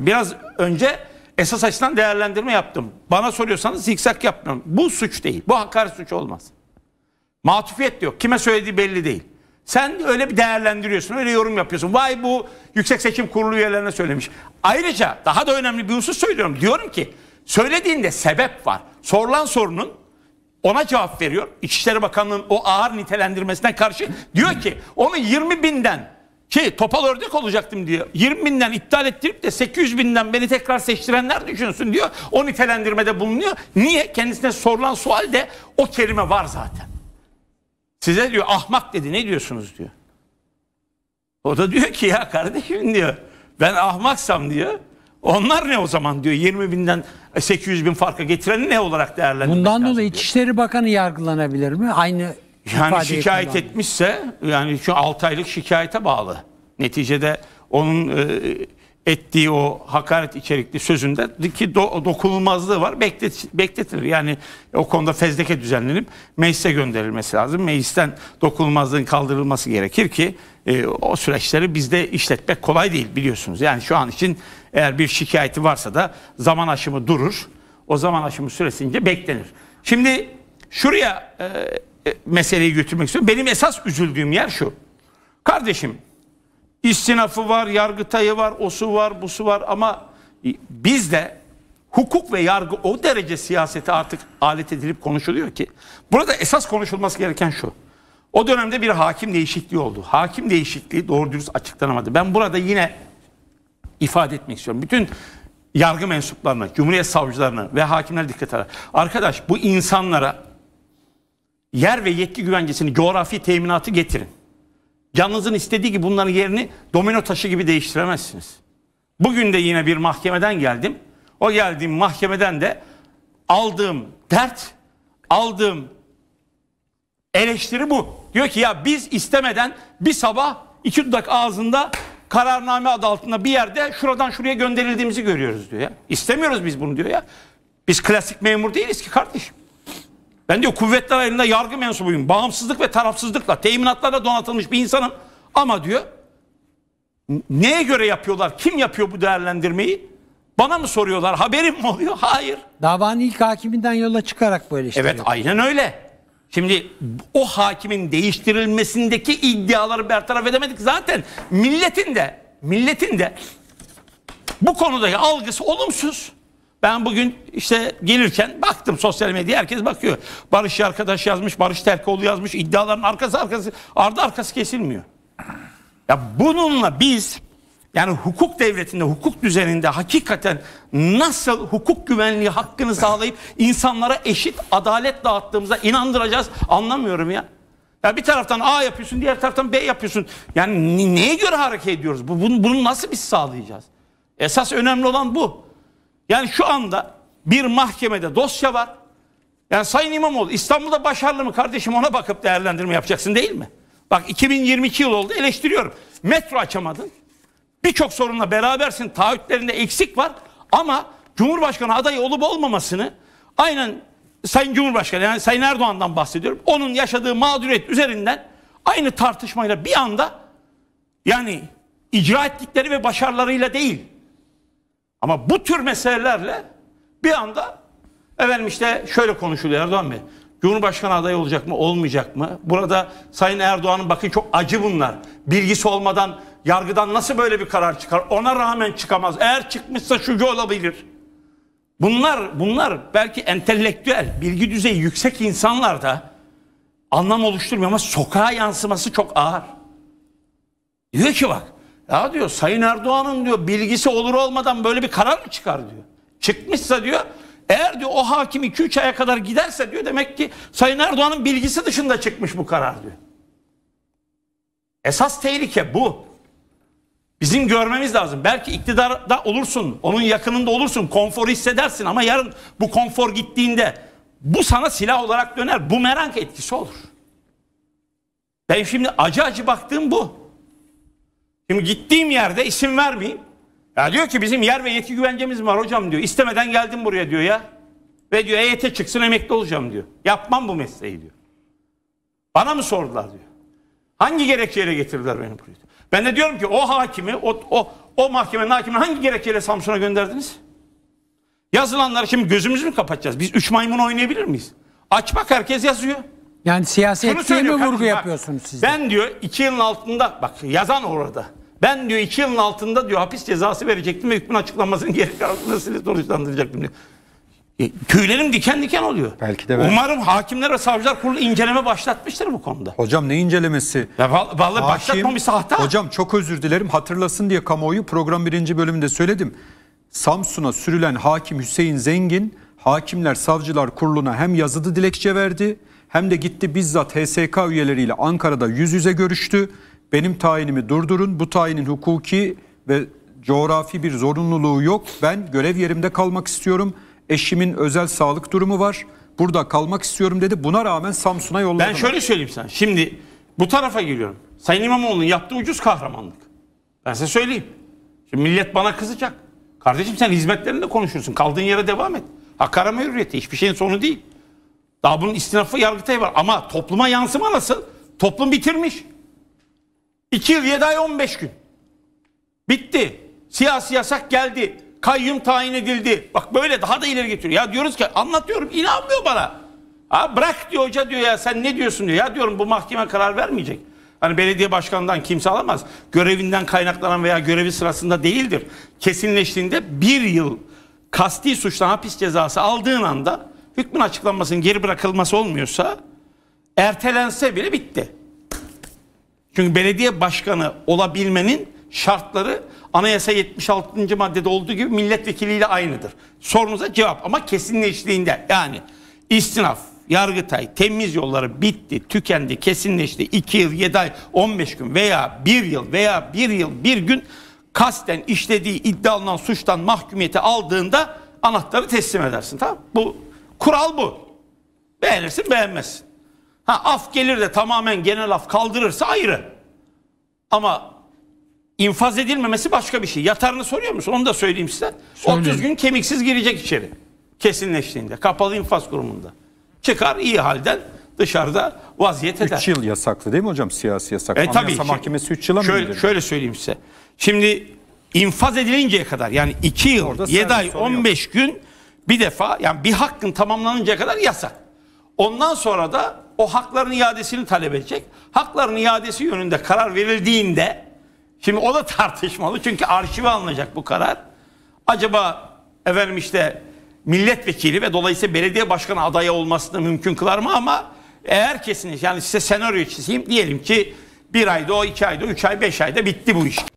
Biraz önce esas açıdan değerlendirme yaptım. Bana soruyorsanız zikzak yapmıyorum. Bu suç değil. Bu hakaret suç olmaz. Matufiyet diyor. Kime söylediği belli değil. Sen öyle bir değerlendiriyorsun, öyle yorum yapıyorsun. Vay bu Yüksek Seçim Kurulu üyelerine söylemiş. Ayrıca daha da önemli bir husus söylüyorum. Diyorum ki söylediğinde sebep var. Sorulan sorunun ona cevap veriyor. İçişleri Bakanlığı'nın o ağır nitelendirmesine karşı diyor ki onu 20 binden ki topal ördek olacaktım diyor. 20 binden iptal ettirip de 800 binden beni tekrar seçtirenler düşünsün diyor. O nitelendirmede bulunuyor. Niye? Kendisine sorulan de o kelime var zaten. Size diyor ahmak dedi ne diyorsunuz diyor. O da diyor ki ya kardeşim diyor ben ahmaksam diyor. Onlar ne o zaman diyor 20 binden 800 bin farka getireni ne olarak değerlendirmek Bundan dolayı diyor. İçişleri Bakanı yargılanabilir mi? Aynı yani şikayet kullanıyor. etmişse yani şu 6 aylık şikayete bağlı. Neticede onun e, ettiği o hakaret içerikli sözünde ki do, dokunulmazlığı var beklet, bekletilir. Yani o konuda fezleke düzenlenip meclise gönderilmesi lazım. Meclisten dokunulmazlığın kaldırılması gerekir ki e, o süreçleri bizde işletmek kolay değil biliyorsunuz. Yani şu an için eğer bir şikayeti varsa da zaman aşımı durur. O zaman aşımı süresince beklenir. Şimdi şuraya e, e meseleyi götürmek istiyorum. Benim esas üzüldüğüm yer şu. Kardeşim İstinafı var, yargıtayı var, osu var, busu var ama bizde hukuk ve yargı o derece siyasete artık alet edilip konuşuluyor ki burada esas konuşulması gereken şu. O dönemde bir hakim değişikliği oldu. Hakim değişikliği doğru dürüst açıklanamadı. Ben burada yine ifade etmek istiyorum. Bütün yargı mensuplarına, cumhuriyet savcılarına ve hakimler dikkat alır. Arkadaş bu insanlara yer ve yetki güvencesini, coğrafi teminatı getirin. Canınızın istediği gibi bunların yerini domino taşı gibi değiştiremezsiniz. Bugün de yine bir mahkemeden geldim. O geldiğim mahkemeden de aldığım dert, aldığım eleştiri bu. Diyor ki ya biz istemeden bir sabah iki dudak ağzında kararname adı altında bir yerde şuradan şuraya gönderildiğimizi görüyoruz diyor ya. İstemiyoruz biz bunu diyor ya. Biz klasik memur değiliz ki kardeşim. Ben diyor kuvvetler elinde yargı mensubuyum. Bağımsızlık ve tarafsızlıkla teminatlarla donatılmış bir insanım. Ama diyor neye göre yapıyorlar? Kim yapıyor bu değerlendirmeyi? Bana mı soruyorlar? Haberim mi oluyor? Hayır. Davanın ilk hakiminden yola çıkarak böyle işler Evet aynen öyle. Şimdi o hakimin değiştirilmesindeki iddiaları bertaraf edemedik. Zaten milletin de milletin de bu konudaki algısı olumsuz. Ben bugün işte gelirken baktım sosyal medyaya herkes bakıyor. Barış arkadaş yazmış, Barış Terkoğlu yazmış. İddiaların arkası arkası, ardı arkası kesilmiyor. Ya bununla biz yani hukuk devletinde, hukuk düzeninde hakikaten nasıl hukuk güvenliği hakkını sağlayıp insanlara eşit adalet dağıttığımıza inandıracağız anlamıyorum ya. Ya bir taraftan A yapıyorsun, diğer taraftan B yapıyorsun. Yani neye göre hareket ediyoruz? Bunu, bunu nasıl biz sağlayacağız? Esas önemli olan bu. Yani şu anda bir mahkemede dosya var. Yani Sayın İmamoğlu İstanbul'da başarılı mı kardeşim ona bakıp değerlendirme yapacaksın değil mi? Bak 2022 yıl oldu eleştiriyorum. Metro açamadın. Birçok sorunla berabersin. Taahhütlerinde eksik var. Ama Cumhurbaşkanı adayı olup olmamasını aynen Sayın Cumhurbaşkanı yani Sayın Erdoğan'dan bahsediyorum. Onun yaşadığı mağduriyet üzerinden aynı tartışmayla bir anda yani icra ettikleri ve başarılarıyla değil ama bu tür meselelerle bir anda efendim işte şöyle konuşuluyor Erdoğan Bey. Cumhurbaşkanı adayı olacak mı olmayacak mı? Burada Sayın Erdoğan'ın bakın çok acı bunlar. Bilgisi olmadan yargıdan nasıl böyle bir karar çıkar? Ona rağmen çıkamaz. Eğer çıkmışsa şucu olabilir. Bunlar bunlar belki entelektüel, bilgi düzeyi yüksek insanlar da anlam oluşturmuyor ama sokağa yansıması çok ağır. Diyor ki bak ya diyor Sayın Erdoğan'ın diyor bilgisi olur olmadan böyle bir karar mı çıkar diyor. Çıkmışsa diyor eğer diyor o hakim 2-3 aya kadar giderse diyor demek ki Sayın Erdoğan'ın bilgisi dışında çıkmış bu karar diyor. Esas tehlike bu. Bizim görmemiz lazım. Belki iktidarda olursun, onun yakınında olursun, konforu hissedersin ama yarın bu konfor gittiğinde bu sana silah olarak döner. Bu merak etkisi olur. Ben şimdi acı acı baktığım bu. Şimdi gittiğim yerde isim vermeyeyim. Ya diyor ki bizim yer ve yetki güvencemiz var hocam diyor. İstemeden geldim buraya diyor ya. Ve diyor EYT çıksın emekli olacağım diyor. Yapmam bu mesleği diyor. Bana mı sordular diyor. Hangi gerekçeyle getirdiler beni buraya? Ben de diyorum ki o hakimi, o, o, o mahkemenin hakimini hangi gerekçeyle Samsun'a gönderdiniz? Yazılanları şimdi gözümüzü mü kapatacağız? Biz üç maymun oynayabilir miyiz? Aç bak herkes yazıyor. Yani siyasi etkiye mi vurgu kardeşim, yapıyorsunuz siz? Ben diyor iki yılın altında bak yazan orada. Ben diyor iki yılın altında diyor hapis cezası verecektim ve hükmün açıklanmasını geri kararlılığıyla sonuçlandıracaktım diyor. E, tüylerim diken diken oluyor. Belki de ben. Umarım hakimler ve savcılar kurulu inceleme başlatmıştır bu konuda. Hocam ne incelemesi? Ya val- vallahi Hakim, hata. Hocam çok özür dilerim hatırlasın diye kamuoyu program birinci bölümünde söyledim. Samsun'a sürülen hakim Hüseyin Zengin hakimler savcılar kuruluna hem yazılı dilekçe verdi hem de gitti bizzat HSK üyeleriyle Ankara'da yüz yüze görüştü. Benim tayinimi durdurun. Bu tayinin hukuki ve coğrafi bir zorunluluğu yok. Ben görev yerimde kalmak istiyorum. Eşimin özel sağlık durumu var. Burada kalmak istiyorum dedi. Buna rağmen Samsun'a yolladı. Ben şöyle söyleyeyim sana. Şimdi bu tarafa geliyorum. Sayın İmamoğlu'nun yaptığı ucuz kahramanlık. Ben size söyleyeyim. Şimdi millet bana kızacak. Kardeşim sen hizmetlerinde konuşursun. Kaldığın yere devam et. Hak arama hürriyeti. Hiçbir şeyin sonu değil. Daha bunun istinafı yargıtay var ama topluma yansıma nasıl? Toplum bitirmiş. 2 yıl 7 ay 15 gün. Bitti. Siyasi yasak geldi. Kayyum tayin edildi. Bak böyle daha da ileri getiriyor. Ya diyoruz ki anlatıyorum inanmıyor bana. Ha bırak diyor hoca diyor ya sen ne diyorsun diyor. Ya diyorum bu mahkeme karar vermeyecek. Hani belediye başkanından kimse alamaz. Görevinden kaynaklanan veya görevi sırasında değildir. Kesinleştiğinde bir yıl kasti suçtan hapis cezası aldığın anda hükmün açıklanmasının geri bırakılması olmuyorsa ertelense bile bitti. Çünkü belediye başkanı olabilmenin şartları anayasa 76. maddede olduğu gibi milletvekiliyle aynıdır. Sorunuza cevap ama kesinleştiğinde yani istinaf, Yargıtay temiz yolları bitti, tükendi, kesinleşti. 2 yıl, 7 ay, 15 gün veya 1 yıl veya 1 yıl, 1 gün kasten işlediği iddia alınan suçtan mahkumiyeti aldığında anahtarı teslim edersin. Tamam Bu Kural bu. Beğenirsin beğenmezsin. Ha, af gelir de tamamen genel af kaldırırsa ayrı. Ama infaz edilmemesi başka bir şey. Yatarını soruyor musun? Onu da söyleyeyim size. Söyle. 30 gün kemiksiz girecek içeri. Kesinleştiğinde. Kapalı infaz kurumunda. Çıkar iyi halden dışarıda vaziyet eder. 3 yıl yasaklı değil mi hocam siyasi yasaklı E, Anayasa tabii. Anayasa Mahkemesi 3 yıla mı şöyle, şöyle söyleyeyim size. Şimdi infaz edilinceye kadar yani 2 yıl Orada 7 ay 15 yok. gün bir defa yani bir hakkın tamamlanıncaya kadar yasak. Ondan sonra da o hakların iadesini talep edecek. Hakların iadesi yönünde karar verildiğinde şimdi o da tartışmalı çünkü arşive alınacak bu karar. Acaba efendim işte milletvekili ve dolayısıyla belediye başkanı adayı olmasını mümkün kılar mı ama eğer kesin yani size senaryo çizeyim diyelim ki bir ayda o iki ayda üç ay beş ayda bitti bu iş.